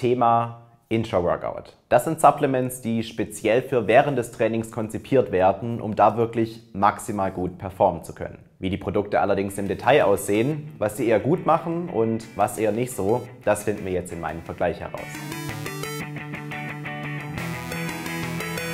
Thema Intra-Workout. Das sind Supplements, die speziell für während des Trainings konzipiert werden, um da wirklich maximal gut performen zu können. Wie die Produkte allerdings im Detail aussehen, was sie eher gut machen und was eher nicht so, das finden wir jetzt in meinem Vergleich heraus.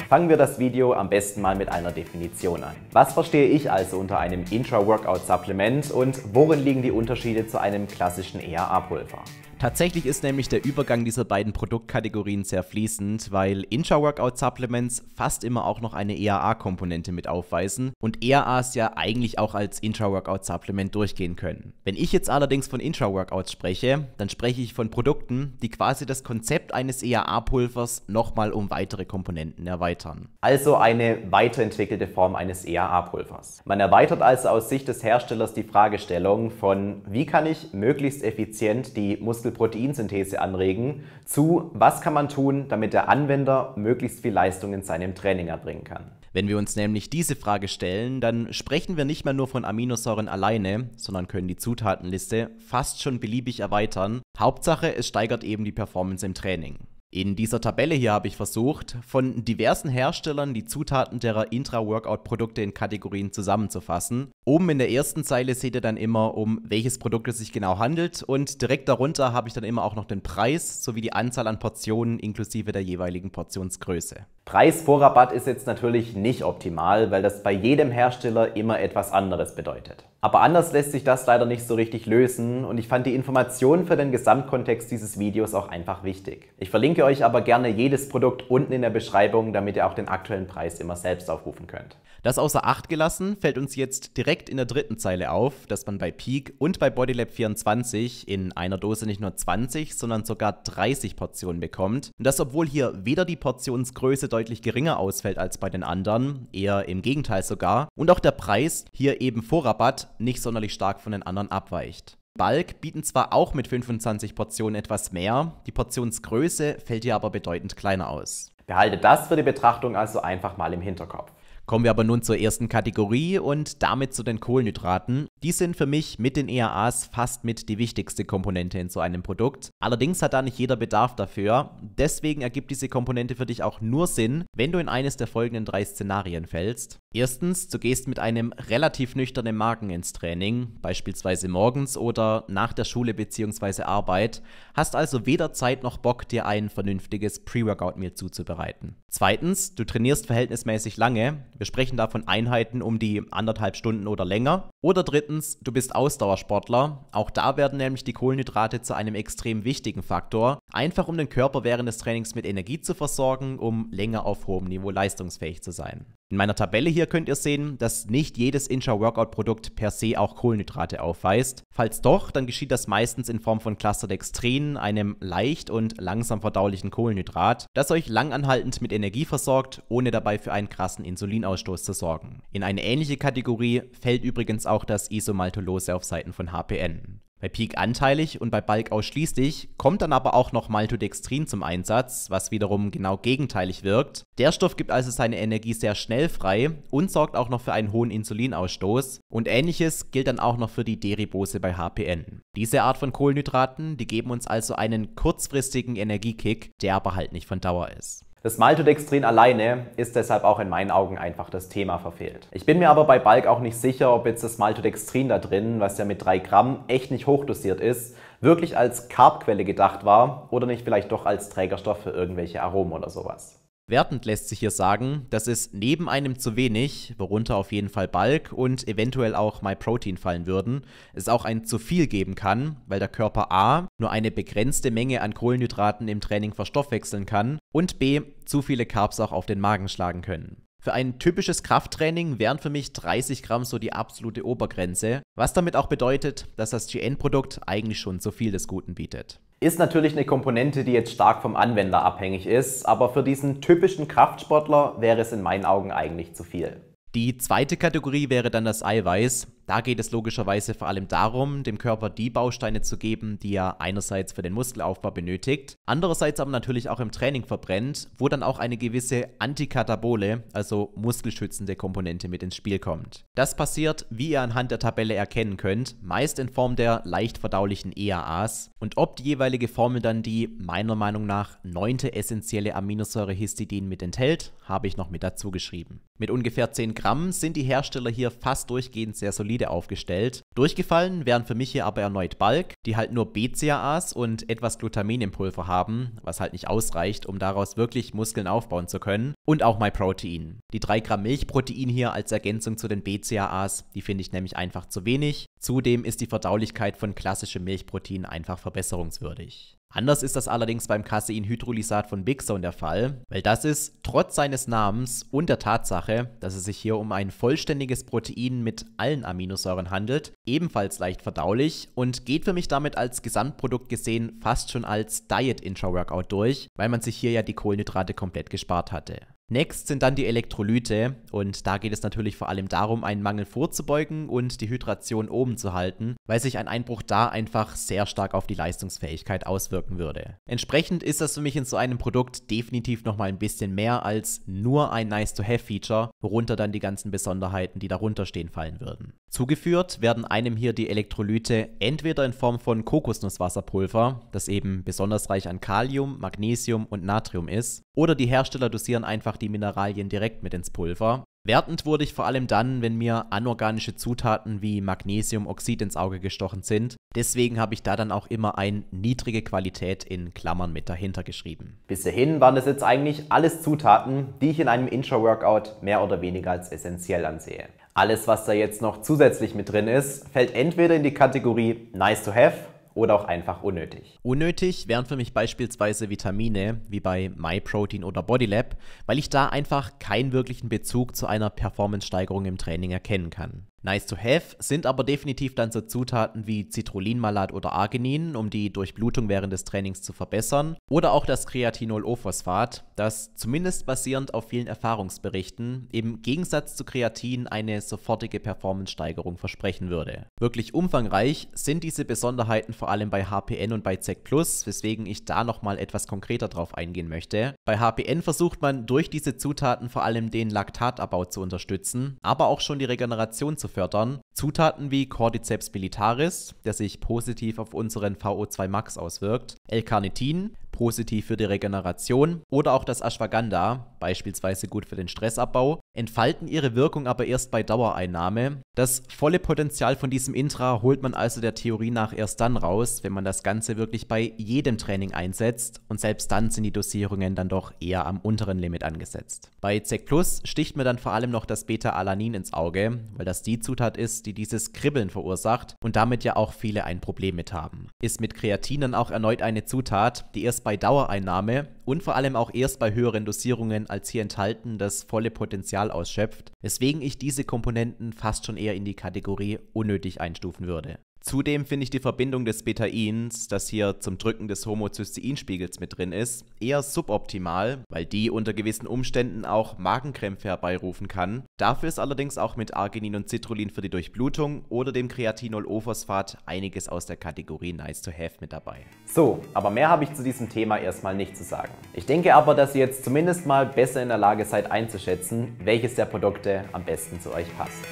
Fangen wir das Video am besten mal mit einer Definition an. Was verstehe ich also unter einem Intra-Workout-Supplement und worin liegen die Unterschiede zu einem klassischen ERA-Pulver? Tatsächlich ist nämlich der Übergang dieser beiden Produktkategorien sehr fließend, weil Intra-Workout-Supplements fast immer auch noch eine EAA-Komponente mit aufweisen und EAAs ja eigentlich auch als Intra-Workout-Supplement durchgehen können. Wenn ich jetzt allerdings von Intra-Workouts spreche, dann spreche ich von Produkten, die quasi das Konzept eines EAA-Pulvers nochmal um weitere Komponenten erweitern. Also eine weiterentwickelte Form eines EAA-Pulvers. Man erweitert also aus Sicht des Herstellers die Fragestellung von, wie kann ich möglichst effizient die Muskel Muskelproteinsynthese anregen, zu was kann man tun, damit der Anwender möglichst viel Leistung in seinem Training erbringen kann. Wenn wir uns nämlich diese Frage stellen, dann sprechen wir nicht mehr nur von Aminosäuren alleine, sondern können die Zutatenliste fast schon beliebig erweitern. Hauptsache, es steigert eben die Performance im Training. In dieser Tabelle hier habe ich versucht, von diversen Herstellern die Zutaten derer Intra-Workout-Produkte in Kategorien zusammenzufassen. Oben in der ersten Zeile seht ihr dann immer, um welches Produkt es sich genau handelt und direkt darunter habe ich dann immer auch noch den Preis sowie die Anzahl an Portionen inklusive der jeweiligen Portionsgröße. Preis vor Rabatt ist jetzt natürlich nicht optimal, weil das bei jedem Hersteller immer etwas anderes bedeutet. Aber anders lässt sich das leider nicht so richtig lösen und ich fand die Informationen für den Gesamtkontext dieses Videos auch einfach wichtig. Ich verlinke euch aber gerne jedes Produkt unten in der Beschreibung, damit ihr auch den aktuellen Preis immer selbst aufrufen könnt. Das außer Acht gelassen fällt uns jetzt direkt direkt in der dritten Zeile auf, dass man bei Peak und bei Bodylab 24 in einer Dose nicht nur 20, sondern sogar 30 Portionen bekommt. Und das obwohl hier weder die Portionsgröße deutlich geringer ausfällt als bei den anderen, eher im Gegenteil sogar, und auch der Preis hier eben vor Rabatt nicht sonderlich stark von den anderen abweicht. Bulk bieten zwar auch mit 25 Portionen etwas mehr, die Portionsgröße fällt hier aber bedeutend kleiner aus. Behalte das für die Betrachtung also einfach mal im Hinterkopf. Kommen wir aber nun zur ersten Kategorie und damit zu den Kohlenhydraten. Die sind für mich mit den EAAs fast mit die wichtigste Komponente in so einem Produkt. Allerdings hat da nicht jeder Bedarf dafür. Deswegen ergibt diese Komponente für dich auch nur Sinn, wenn du in eines der folgenden drei Szenarien fällst. Erstens, du gehst mit einem relativ nüchternen Magen ins Training, beispielsweise morgens oder nach der Schule bzw. Arbeit, hast also weder Zeit noch Bock, dir ein vernünftiges Pre-Workout-Meal zuzubereiten. Zweitens, du trainierst verhältnismäßig lange, wir sprechen da von Einheiten um die anderthalb Stunden oder länger. Oder drittens, drittens, du bist Ausdauersportler. Auch da werden nämlich die Kohlenhydrate zu einem extrem wichtigen Faktor, einfach um den Körper während des Trainings mit Energie zu versorgen, um länger auf hohem Niveau leistungsfähig zu sein. In meiner Tabelle hier könnt ihr sehen, dass nicht jedes Intra-Workout-Produkt per se auch Kohlenhydrate aufweist. Falls doch, dann geschieht das meistens in Form von Clusterdextrin, einem leicht und langsam verdaulichen Kohlenhydrat, das euch langanhaltend mit Energie versorgt, ohne dabei für einen krassen Insulinausstoß zu sorgen. In eine ähnliche Kategorie fällt übrigens auch das Isomaltulose auf Seiten von HPN. Bei Peak anteilig und bei Bulk ausschließlich kommt dann aber auch noch Maltodextrin zum Einsatz, was wiederum genau gegenteilig wirkt. Der Stoff gibt also seine Energie sehr schnell frei und sorgt auch noch für einen hohen Insulinausstoß. Und ähnliches gilt dann auch noch für die Deribose bei HPN. Diese Art von Kohlenhydraten, die geben uns also einen kurzfristigen Energiekick, der aber halt nicht von Dauer ist. Das Maltodextrin alleine ist deshalb auch in meinen Augen einfach das Thema verfehlt. Ich bin mir aber bei Balk auch nicht sicher, ob jetzt das Maltodextrin da drin, was ja mit 3 Gramm echt nicht hochdosiert ist, wirklich als Carbquelle gedacht war oder nicht vielleicht doch als Trägerstoff für irgendwelche Aromen oder sowas. Wertend lässt sich hier sagen, dass es neben einem zu wenig, worunter auf jeden Fall Bulk und eventuell auch MyProtein fallen würden, es auch ein zu viel geben kann, weil der Körper A nur eine begrenzte Menge an Kohlenhydraten im Training verstoffwechseln kann und B zu viele Carbs auch auf den Magen schlagen können. Für ein typisches Krafttraining wären für mich 30 Gramm so die absolute Obergrenze, was damit auch bedeutet, dass das GN-Produkt eigentlich schon zu viel des Guten bietet. Ist natürlich eine Komponente, die jetzt stark vom Anwender abhängig ist, aber für diesen typischen Kraftsportler wäre es in meinen Augen eigentlich zu viel. Die zweite Kategorie wäre dann das Eiweiß. Da geht es logischerweise vor allem darum, dem Körper die Bausteine zu geben, die er einerseits für den Muskelaufbau benötigt, andererseits aber natürlich auch im Training verbrennt, wo dann auch eine gewisse Antikatabole, also muskelschützende Komponente mit ins Spiel kommt. Das passiert, wie ihr anhand der Tabelle erkennen könnt, meist in Form der leicht verdaulichen EAAs und ob die jeweilige Formel dann die meiner Meinung nach neunte essentielle Aminosäure Histidin mit enthält, habe ich noch mit dazu geschrieben. Mit ungefähr 10 Gramm sind die Hersteller hier fast durchgehend sehr solid solide aufgestellt. Durchgefallen wären für mich hier aber erneut Balk, die halt nur BCAAs und etwas Glutamin im Pulver haben, was halt nicht ausreicht, um daraus wirklich Muskeln aufbauen zu können. Und auch MyProtein. Die 3 Gramm Milchprotein hier als Ergänzung zu den BCAAs, die finde ich nämlich einfach zu wenig. Zudem ist die Verdaulichkeit von klassischem Milchprotein einfach verbesserungswürdig. Anders ist das allerdings beim Caseinhydrolysat von Big der Fall, weil das ist trotz seines Namens und der Tatsache, dass es sich hier um ein vollständiges Protein mit allen Aminosäuren handelt, ebenfalls leicht verdaulich und geht für mich damit als Gesamtprodukt gesehen fast schon als Diet Intra Workout durch, weil man sich hier ja die Kohlenhydrate komplett gespart hatte. Next sind dann die Elektrolyte und da geht es natürlich vor allem darum, einen Mangel vorzubeugen und die Hydration oben zu halten, weil sich ein Einbruch da einfach sehr stark auf die Leistungsfähigkeit auswirken würde. Entsprechend ist das für mich in so einem Produkt definitiv nochmal ein bisschen mehr als nur ein Nice-to-Have-Feature, worunter dann die ganzen Besonderheiten, die darunter stehen, fallen würden. Zugeführt werden einem hier die Elektrolyte entweder in Form von Kokosnusswasserpulver, das eben besonders reich an Kalium, Magnesium und Natrium ist, oder die Hersteller dosieren einfach einfach die Mineralien direkt mit ins Pulver. Wertend wurde ich vor allem dann, wenn mir anorganische Zutaten wie Magnesiumoxid ins Auge gestochen sind. Deswegen habe ich da dann auch immer ein niedrige Qualität in Klammern mit dahinter geschrieben. Bis hierhin waren das jetzt eigentlich alles Zutaten, die ich in einem Intra-Workout mehr oder weniger als essentiell ansehe. Alles, was da jetzt noch zusätzlich mit drin ist, fällt entweder in die Kategorie Nice to Have oder auch einfach unnötig. Unnötig wären für mich beispielsweise Vitamine, wie bei MyProtein oder Bodylab, weil ich da einfach keinen wirklichen Bezug zu einer Performance-Steigerung im Training erkennen kann. Nice to have sind aber definitiv dann so Zutaten wie Citrulinmalat oder Arginin, um die Durchblutung während des Trainings zu verbessern, oder auch das Kreatinol-O-Phosphat, das zumindest basierend auf vielen Erfahrungsberichten im Gegensatz zu Kreatin eine sofortige Performance-Steigerung versprechen würde. Wirklich umfangreich sind diese Besonderheiten vor allem bei HPN und bei ZEC+, weswegen ich da nochmal etwas konkreter drauf eingehen möchte. Bei HPN versucht man durch diese Zutaten vor allem den Laktatabbau zu unterstützen, aber auch schon die Regeneration zu fördern. Zutaten wie Cordyceps militaris, der sich positiv auf unseren VO2 Max auswirkt, L-Carnitin, positiv für die Regeneration, oder auch das Ashwagandha, beispielsweise gut für den Stressabbau, entfalten ihre Wirkung aber erst bei Dauereinnahme. Das volle Potenzial von diesem Intra holt man also der Theorie nach erst dann raus, wenn man das Ganze wirklich bei jedem Training einsetzt und selbst dann sind die Dosierungen dann doch eher am unteren Limit angesetzt. Bei ZEC Plus sticht mir dann vor allem noch das Beta-Alanin ins Auge, weil das die Zutat ist, die dieses Kribbeln verursacht und damit ja auch viele ein Problem mit haben. Ist mit Kreatin dann auch erneut eine Zutat, die erst bei Dauereinnahme und vor allem auch erst bei höheren Dosierungen als hier enthalten das volle Potenzial ausschöpft, weswegen ich diese Komponenten fast schon eher in die Kategorie unnötig einstufen würde. Zudem finde ich die Verbindung des Betains, das hier zum Drücken des Homozysteinspiegels mit drin ist, eher suboptimal, weil die unter gewissen Umständen auch Magenkrämpfe herbeirufen kann. Dafür ist allerdings auch mit Arginin und Citrullin für die Durchblutung oder dem Kreatinol-O-Phosphat einiges aus der Kategorie Nice to Have mit dabei. So, aber mehr habe ich zu diesem Thema erstmal nicht zu sagen. Ich denke aber, dass ihr jetzt zumindest mal besser in der Lage seid einzuschätzen, welches der Produkte am besten zu euch passt.